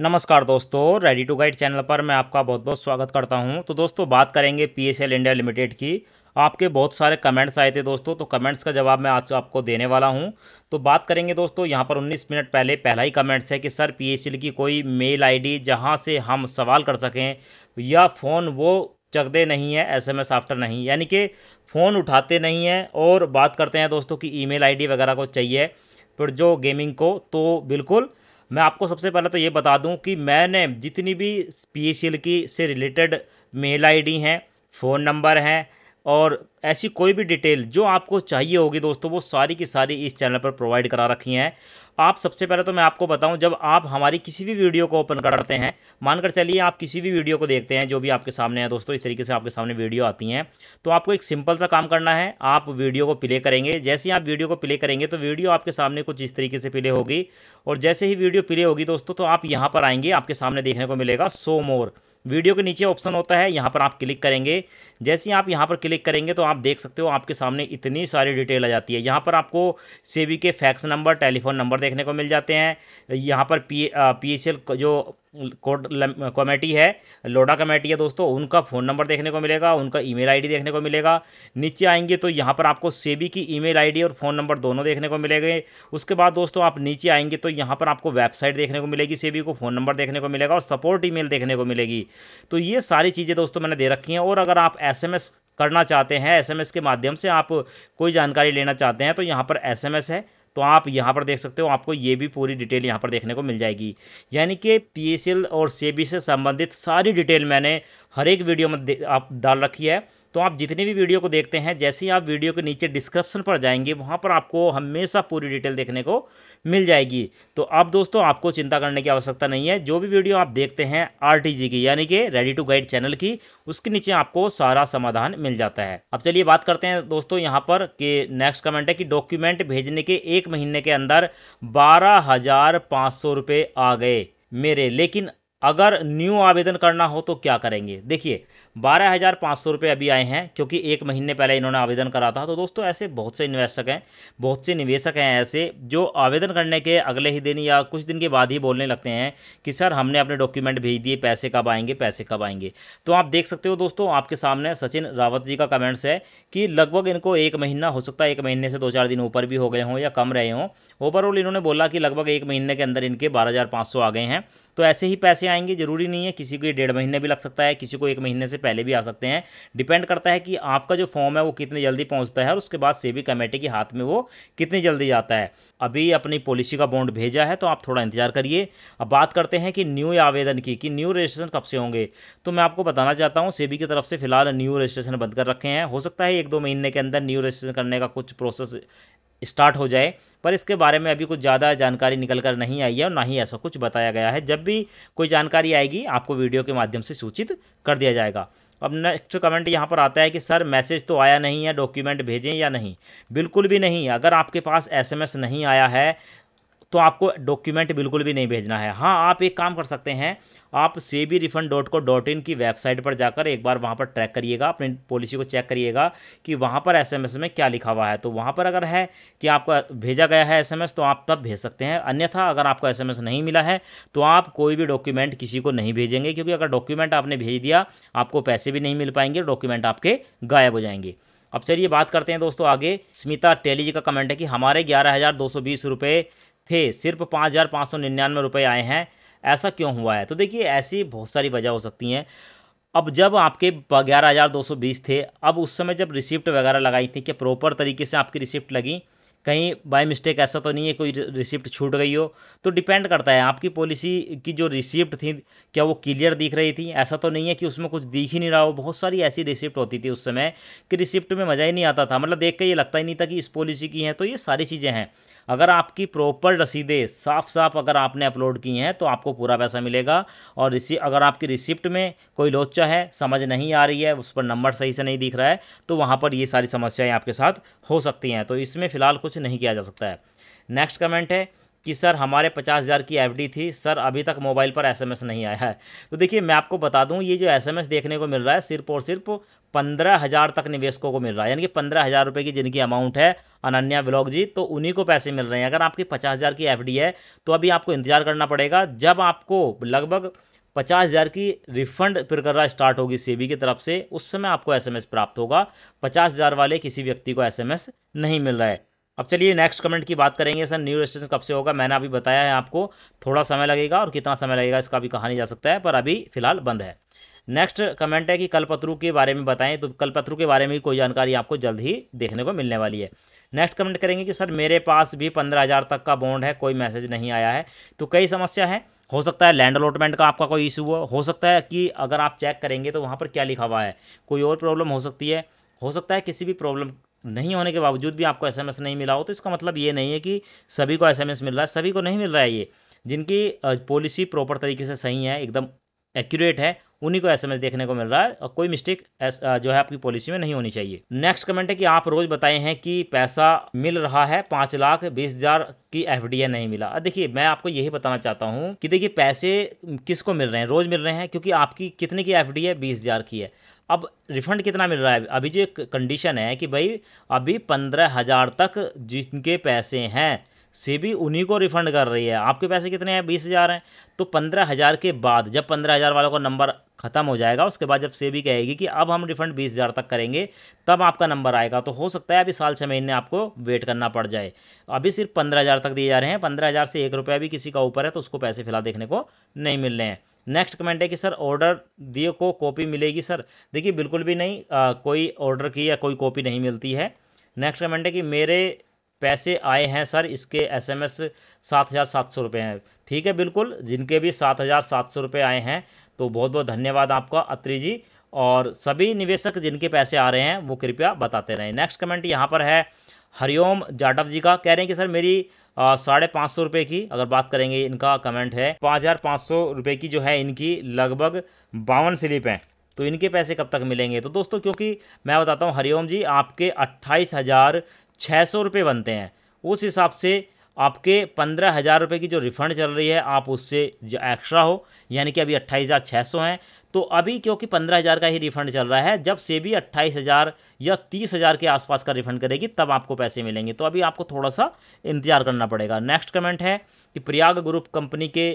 नमस्कार दोस्तों ready to guide channel पर मैं आपका बहुत बहुत स्वागत करता हूं तो दोस्तों बात करेंगे पीएसएल इंडिया लिमिटेड की आपके बहुत सारे कमेंट्स आए थे दोस्तों तो कमेंट्स का जवाब मैं आज आपको देने वाला हूं तो बात करेंगे दोस्तों यहां पर 19 मिनट पहले पहला ही कमेंट्स है कि सर एल की कोई मेल आई डी से हम सवाल कर सकें या फ़ोन वो चकदे नहीं है एस आफ्टर नहीं यानी कि फ़ोन उठाते नहीं हैं और बात करते हैं दोस्तों की ई मेल वगैरह को चाहिए फिर जो गेमिंग को तो बिल्कुल मैं आपको सबसे पहले तो ये बता दूं कि मैंने जितनी भी पी की से रिलेटेड मेल आईडी हैं फ़ोन नंबर हैं और ऐसी कोई भी डिटेल जो आपको चाहिए होगी दोस्तों वो सारी की सारी इस चैनल पर प्रोवाइड करा रखी हैं आप सबसे पहले तो मैं आपको बताऊं जब आप हमारी किसी भी वीडियो को ओपन करते हैं मानकर चलिए आप किसी भी वीडियो को देखते हैं जो भी आपके सामने है दोस्तों इस तरीके से आपके सामने वीडियो आती हैं तो आपको एक सिंपल सा काम करना है आप वीडियो को प्ले करेंगे जैसे ही आप वीडियो को प्ले करेंगे तो वीडियो आपके सामने कुछ इस तरीके से प्ले होगी और जैसे ही वीडियो प्ले होगी दोस्तों तो आप यहाँ पर आएंगे आपके सामने देखने को मिलेगा सो मोर वीडियो के नीचे ऑप्शन होता है यहाँ पर आप क्लिक करेंगे जैसे ही आप यहाँ पर क्लिक करेंगे तो आप देख सकते हो आपके सामने इतनी सारी डिटेल आ जाती है यहाँ पर आपको सेवी के फैक्स नंबर टेलीफोन नंबर देखने को मिल जाते हैं यहाँ पर पी पी जो कोड कमेटी है लोडा कमेटी है दोस्तों उनका फ़ोन नंबर देखने को मिलेगा उनका ईमेल आईडी देखने को मिलेगा नीचे आएंगे तो यहाँ पर आपको सेबी की ईमेल आईडी और फ़ोन नंबर दोनों देखने को मिलेंगे उसके बाद दोस्तों आप नीचे आएंगे तो यहाँ पर आपको वेबसाइट देखने को मिलेगी सेबी को फ़ोन नंबर देखने को मिलेगा और सपोर्ट ई देखने को मिलेगी तो ये सारी चीज़ें दोस्तों मैंने दे रखी हैं और अगर आप एस करना चाहते हैं एसएमएस के माध्यम से आप कोई जानकारी लेना चाहते हैं तो यहाँ पर एसएमएस है तो आप यहाँ पर देख सकते हो आपको ये भी पूरी डिटेल यहाँ पर देखने को मिल जाएगी यानी कि पी और सेबी e से संबंधित सारी डिटेल मैंने हर एक वीडियो में आप डाल रखी है तो आप जितने भी वीडियो को देखते हैं जैसे ही आप वीडियो के नीचे डिस्क्रिप्शन पर जाएंगे वहाँ पर आपको हमेशा पूरी डिटेल देखने को मिल जाएगी तो अब दोस्तों आपको चिंता करने की आवश्यकता नहीं है जो भी वीडियो आप देखते हैं आर की यानी कि रेडी टू गाइड चैनल की उसके नीचे आपको सारा समाधान मिल जाता है अब चलिए बात करते हैं दोस्तों यहाँ पर कि नेक्स्ट कमेंट है कि डॉक्यूमेंट भेजने के एक महीने के अंदर बारह हजार पाँच सौ आ गए मेरे लेकिन अगर न्यू आवेदन करना हो तो क्या करेंगे देखिए बारह हज़ार पाँच सौ रुपये अभी आए हैं क्योंकि एक महीने पहले इन्होंने आवेदन करा था तो दोस्तों ऐसे बहुत से इन्वेस्टक हैं बहुत से निवेशक हैं ऐसे जो आवेदन करने के अगले ही दिन या कुछ दिन के बाद ही बोलने लगते हैं कि सर हमने अपने डॉक्यूमेंट भेज दिए पैसे कब आएंगे पैसे कब आएंगे तो आप देख सकते हो दोस्तों आपके सामने सचिन रावत जी का कमेंट्स है कि लगभग इनको एक महीना हो सकता है एक महीने से दो चार दिन ऊपर भी हो गए हों या कम रहे हों ओवरऑल इन्होंने बोला कि लगभग एक महीने के अंदर इनके बारह आ गए हैं तो ऐसे ही पैसे आएंगे जरूरी नहीं है किसी को डेढ़ महीने भी लग सकता है किसी को एक महीने से पहले भी आ सकते हैं डिपेंड करता है कि आपका जो फॉर्म है वो कितनी जल्दी पहुंचता है और उसके बाद सेबी कमेटी के हाथ में वो कितनी जल्दी जाता है अभी अपनी पॉलिसी का बॉन्ड भेजा है तो आप थोड़ा इंतजार करिए अब बात करते हैं कि न्यू आवेदन की कि न्यू रजिस्ट्रेशन कब से होंगे तो मैं आपको बताना चाहता हूँ सेबी की तरफ से फिलहाल न्यू रजिस्ट्रेशन बंद कर रखे हैं हो सकता है एक दो महीने के अंदर न्यू रजिस्ट्रेशन करने का कुछ प्रोसेस स्टार्ट हो जाए पर इसके बारे में अभी कुछ ज़्यादा जानकारी निकल कर नहीं आई है और ना ही ऐसा कुछ बताया गया है जब भी कोई जानकारी आएगी आपको वीडियो के माध्यम से सूचित कर दिया जाएगा अब नेक्स्ट कमेंट यहाँ पर आता है कि सर मैसेज तो आया नहीं है डॉक्यूमेंट भेजें या नहीं बिल्कुल भी नहीं अगर आपके पास एसएमएस नहीं आया है तो आपको डॉक्यूमेंट बिल्कुल भी नहीं भेजना है हाँ आप एक काम कर सकते हैं आप SEBI refund dot co dot in की वेबसाइट पर जाकर एक बार वहाँ पर ट्रैक करिएगा अपनी पॉलिसी को चेक करिएगा कि वहाँ पर एसएमएस में क्या लिखा हुआ है तो वहाँ पर अगर है कि आपको भेजा गया है एसएमएस तो आप तब भेज सकते हैं अन्यथा अगर आपको एसएमएस नहीं मिला है तो आप कोई भी डॉक्यूमेंट किसी को नहीं भेजेंगे क्योंकि अगर डॉक्यूमेंट आपने भेज दिया आपको पैसे भी नहीं मिल पाएंगे डॉक्यूमेंट आपके गायब हो जाएंगे अब चलिए बात करते हैं दोस्तों आगे स्मिता टेली जी का कमेंट है कि हमारे ग्यारह हज़ार दो सौ बीस रुपये थे सिर्फ पाँच हज़ार पाँच सौ निन्यानवे रुपये आए हैं ऐसा क्यों हुआ है तो देखिए ऐसी बहुत सारी वजह हो सकती हैं अब जब आपके ग्यारह हज़ार दो सौ बीस थे अब उस समय जब रिसिप्ट वगैरह लगाई थी कि प्रॉपर तरीके से आपकी रिसिप्ट लगी कहीं बाय मिस्टेक ऐसा तो नहीं है कोई रिसिप्ट छूट गई हो तो डिपेंड करता है आपकी पॉलिसी की जो रिसिप्ट थी क्या वो क्लियर दिख रही थी ऐसा तो नहीं है कि उसमें कुछ दिख ही नहीं रहा हो बहुत सारी ऐसी रिसिप्ट होती थी उस समय कि रिसिप्ट में मज़ा ही नहीं आता था मतलब देख के ये लगता ही नहीं था कि इस पॉलिसी की है तो ये सारी चीज़ें हैं अगर आपकी प्रॉपर रसीदें साफ साफ अगर आपने अपलोड की हैं तो आपको पूरा पैसा मिलेगा और रिसी अगर आपकी रिसिप्ट में कोई लोचा है समझ नहीं आ रही है उस पर नंबर सही से नहीं दिख रहा है तो वहाँ पर ये सारी समस्याएं आपके साथ हो सकती हैं तो इसमें फ़िलहाल कुछ कुछ नहीं किया जा सकता है नेक्स्ट कमेंट है कि सर हमारे पचास हज़ार की एफ थी सर अभी तक मोबाइल पर एसएमएस नहीं आया है तो देखिए मैं आपको बता दूं ये जो एसएमएस देखने को मिल रहा है सिर्फ और सिर्फ पंद्रह हज़ार तक निवेशकों को मिल रहा है यानी कि पंद्रह हज़ार रुपये की जिनकी अमाउंट है अनन्या ब्लॉग जी तो उन्हीं को पैसे मिल रहे हैं अगर आपकी पचास हज़ार की एफ है तो अभी आपको इंतजार करना पड़ेगा जब आपको लगभग पचास हज़ार की रिफंड प्रक्रिया स्टार्ट होगी सेबी की तरफ से उस समय आपको एसएमएस प्राप्त होगा पचास हज़ार वाले किसी व्यक्ति को एसएमएस नहीं मिल रहा है अब चलिए नेक्स्ट कमेंट की बात करेंगे सर न्यू रजिस्ट्रेशन कब से होगा मैंने अभी बताया है आपको थोड़ा समय लगेगा और कितना समय लगेगा इसका भी कहा नहीं जा सकता है पर अभी फिलहाल बंद है नेक्स्ट कमेंट है कि कलपत्रु के बारे में बताएं तो कलपत्रु के बारे में भी कोई जानकारी आपको जल्द ही देखने को मिलने वाली है नेक्स्ट कमेंट करेंगे कि सर मेरे पास भी पंद्रह हज़ार तक का बॉन्ड है कोई मैसेज नहीं आया है तो कई समस्या है हो सकता है लैंड अलॉटमेंट का आपका कोई इशू हो हो सकता है कि अगर आप चेक करेंगे तो वहाँ पर क्या लिखा हुआ है कोई और प्रॉब्लम हो सकती है हो सकता है किसी भी प्रॉब्लम नहीं होने के बावजूद भी आपको एसएमएस नहीं मिला हो तो इसका मतलब ये नहीं है कि सभी को एसएमएस मिल रहा है सभी को नहीं मिल रहा है ये जिनकी पॉलिसी प्रॉपर तरीके से सही है एकदम एक्यूरेट है उन्हीं को एसएमएस देखने को मिल रहा है और कोई मिस्टेक जो है आपकी पॉलिसी में नहीं होनी चाहिए नेक्स्ट कमेंट है कि आप रोज बताए हैं कि पैसा मिल रहा है पांच लाख बीस हजार की एफ नहीं मिला देखिए मैं आपको यही बताना चाहता हूँ कि देखिए पैसे किसको मिल रहे हैं रोज मिल रहे हैं क्योंकि आपकी कितने की एफ डी है बीस हजार की है अब रिफंड कितना मिल रहा है अभी जो कंडीशन है कि भाई अभी पंद्रह हज़ार तक जिनके पैसे हैं सेबी उन्हीं को रिफंड कर रही है आपके पैसे कितने हैं बीस हज़ार हैं तो पंद्रह हज़ार के बाद जब पंद्रह हज़ार वालों का नंबर ख़त्म हो जाएगा उसके बाद जब सेबी कहेगी कि अब हम रिफंड बीस हज़ार तक करेंगे तब आपका नंबर आएगा तो हो सकता है अभी साल छः महीने आपको वेट करना पड़ जाए अभी सिर्फ पंद्रह हज़ार तक दिए जा रहे हैं पंद्रह हज़ार से एक रुपया भी किसी का ऊपर है तो उसको पैसे फिलहाल देखने को नहीं मिल रहे हैं नेक्स्ट कमेंट है कि सर ऑर्डर दिए को कॉपी मिलेगी सर देखिए बिल्कुल भी नहीं आ, कोई ऑर्डर की या कोई कॉपी नहीं मिलती है नेक्स्ट कमेंट है कि मेरे पैसे आए हैं सर इसके एसएमएस सात हज़ार सात सौ रुपये हैं ठीक है बिल्कुल जिनके भी सात हज़ार सात सौ रुपये आए हैं तो बहुत बहुत धन्यवाद आपका अत्री जी और सभी निवेशक जिनके पैसे आ रहे हैं वो कृपया बताते रहें नेक्स्ट कमेंट यहाँ पर है हरिओम जाटव जी का कह रहे हैं कि सर मेरी साढ़े पाँच सौ रुपये की अगर बात करेंगे इनका कमेंट है पाँच हज़ार पाँच सौ रुपये की जो है इनकी लगभग बावन स्लिप हैं तो इनके पैसे कब तक मिलेंगे तो दोस्तों क्योंकि मैं बताता हूँ हरिओम जी आपके अट्ठाईस हज़ार छः सौ रुपये बनते हैं उस हिसाब से आपके पंद्रह हज़ार रुपये की जो रिफंड चल रही है आप उससे जो एक्स्ट्रा हो यानी कि अभी अट्ठाईस हज़ार छः सौ हैं तो अभी क्योंकि पंद्रह हज़ार का ही रिफंड चल रहा है जब से भी अट्ठाईस हज़ार या तीस हज़ार के आसपास का रिफंड करेगी तब आपको पैसे मिलेंगे तो अभी आपको थोड़ा सा इंतजार करना पड़ेगा नेक्स्ट कमेंट है कि प्रयाग ग्रुप कंपनी के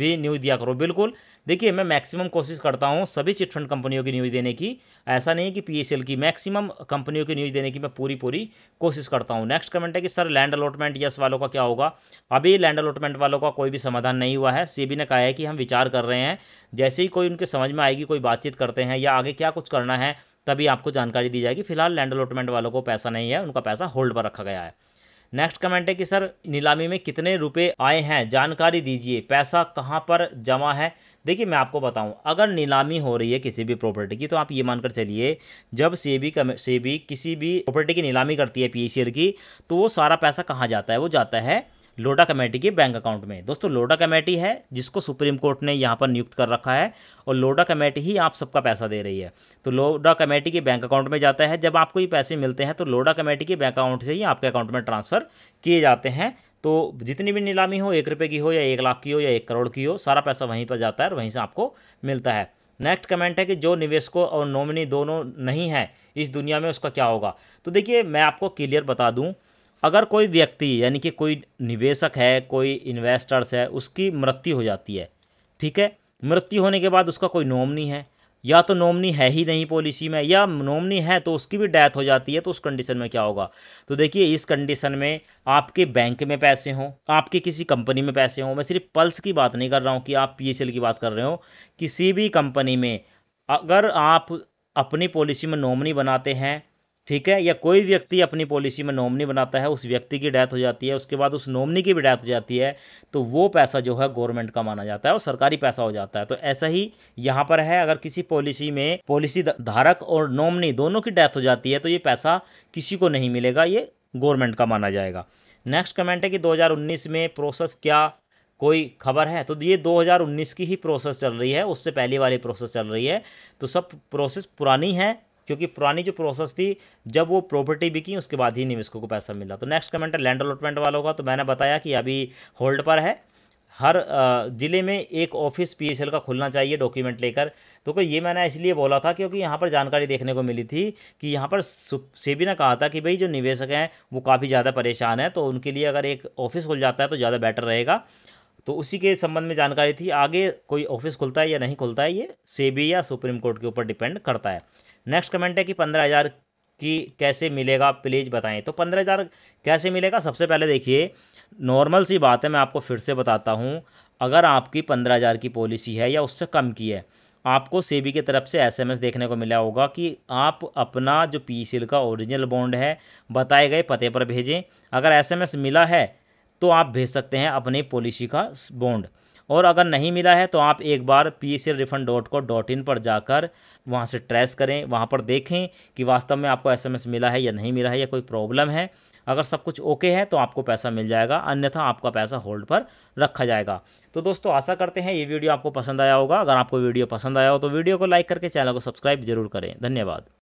भी न्यूज़ दिया करो बिल्कुल देखिए मैं मैक्सिमम कोशिश करता हूँ सभी चिटफंड कंपनियों की न्यूज़ देने की ऐसा नहीं है कि पी की मैक्सिमम कंपनियों की न्यूज़ देने की मैं पूरी पूरी कोशिश करता हूँ नेक्स्ट कमेंट है कि सर लैंड अलॉटमेंट यस वालों का क्या होगा अभी लैंड अलॉटमेंट वालों का कोई भी समाधान नहीं हुआ है सेबी ने कहा है कि हम विचार कर रहे हैं जैसे ही कोई उनके समझ में आएगी कोई बातचीत करते हैं या आगे क्या कुछ करना है तभी आपको जानकारी दी जाएगी फिलहाल लैंड अलॉटमेंट वालों को पैसा नहीं है उनका पैसा होल्ड पर रखा गया है नेक्स्ट कमेंट है कि सर नीलामी में कितने रुपए आए हैं जानकारी दीजिए पैसा कहाँ पर जमा है देखिए मैं आपको बताऊं अगर नीलामी हो रही है किसी भी प्रॉपर्टी की तो आप ये मानकर चलिए जब सेबी सेबी किसी भी प्रॉपर्टी की नीलामी करती है पी की तो वो सारा पैसा कहाँ जाता है वो जाता है लोडा कमेटी के बैंक अकाउंट में दोस्तों लोडा कमेटी है जिसको सुप्रीम कोर्ट ने यहाँ पर नियुक्त कर रखा है और लोडा कमेटी ही आप सबका पैसा दे रही है तो लोडा कमेटी के बैंक अकाउंट में जाता है जब आपको ये पैसे मिलते हैं तो लोडा कमेटी के बैंक अकाउंट से ही आपके अकाउंट में ट्रांसफ़र किए जाते हैं तो जितनी भी नीलामी हो एक रुपये की हो या एक लाख की हो या एक करोड़ की हो सारा पैसा वहीं पर जाता है और वहीं से आपको मिलता है नेक्स्ट कमेंट है कि जो निवेशकों और नॉमिनी दोनों नहीं है इस दुनिया में उसका क्या होगा तो देखिए मैं आपको क्लियर बता दूं अगर कोई व्यक्ति यानी कि कोई निवेशक है कोई इन्वेस्टर्स है उसकी मृत्यु हो जाती है ठीक है मृत्यु होने के बाद उसका कोई नॉमनी है या तो नॉमनी है ही नहीं पॉलिसी में या नॉमनी है तो उसकी भी डेथ हो जाती है तो उस कंडीशन में क्या होगा तो देखिए इस कंडीशन में आपके बैंक में पैसे हों आपके किसी कंपनी में पैसे हों मैं सिर्फ पल्स की बात नहीं कर रहा हूँ कि आप पी की बात कर रहे हो किसी भी कंपनी में अगर आप अपनी पॉलिसी में नॉमनी बनाते हैं ठीक है या कोई व्यक्ति अपनी पॉलिसी में नॉमनी बनाता है उस व्यक्ति की डेथ हो जाती है उसके बाद उस नॉमनी की भी डेथ हो जाती है तो वो पैसा जो है गवर्नमेंट का माना जाता है और सरकारी पैसा हो जाता है तो ऐसा ही यहाँ पर है अगर किसी पॉलिसी में पॉलिसी धारक और नॉमनी दोनों की डेथ हो जाती है तो ये पैसा किसी को नहीं मिलेगा ये गवर्नमेंट का माना जाएगा नेक्स्ट कमेंट है कि दो में प्रोसेस क्या कोई खबर है तो ये 2019 की ही प्रोसेस चल रही है उससे पहले वाली प्रोसेस चल रही है तो सब प्रोसेस पुरानी है क्योंकि पुरानी जो प्रोसेस थी जब वो प्रॉपर्टी बिकी उसके बाद ही निवेशकों को पैसा मिला तो नेक्स्ट कमेंट है लैंड अलॉटमेंट वालों का तो मैंने बताया कि अभी होल्ड पर है हर ज़िले में एक ऑफिस पी का खुलना चाहिए डॉक्यूमेंट लेकर तो क्या ये मैंने इसलिए बोला था क्योंकि यहाँ पर जानकारी देखने को मिली थी कि यहाँ पर सेबी ने कहा था कि भाई जो निवेशक हैं वो काफ़ी ज़्यादा परेशान हैं तो उनके लिए अगर एक ऑफिस खुल जाता है तो ज़्यादा बेटर रहेगा तो उसी के संबंध में जानकारी थी आगे कोई ऑफिस खुलता है या नहीं खुलता है ये सेबी या सुप्रीम कोर्ट के ऊपर डिपेंड करता है नेक्स्ट कमेंट है कि पंद्रह हज़ार की कैसे मिलेगा प्लीज़ बताएं तो पंद्रह हज़ार कैसे मिलेगा सबसे पहले देखिए नॉर्मल सी बात है मैं आपको फिर से बताता हूँ अगर आपकी पंद्रह हज़ार की पॉलिसी है या उससे कम की है आपको सेबी की तरफ से एसएमएस देखने को मिला होगा कि आप अपना जो पी का ओरिजिनल बॉन्ड है बताए गए पते पर भेजें अगर एसएमएस मिला है तो आप भेज सकते हैं अपनी पॉलिसी का बॉन्ड और अगर नहीं मिला है तो आप एक बार P S refund dot co dot in पर जाकर वहाँ से ट्रेस करें वहाँ पर देखें कि वास्तव में आपको एस मिला है या नहीं मिला है या कोई प्रॉब्लम है अगर सब कुछ ओके है तो आपको पैसा मिल जाएगा अन्यथा आपका पैसा होल्ड पर रखा जाएगा तो दोस्तों आशा करते हैं ये वीडियो आपको पसंद आया होगा अगर आपको वीडियो पसंद आया हो तो वीडियो को लाइक करके चैनल को सब्सक्राइब जरूर करें धन्यवाद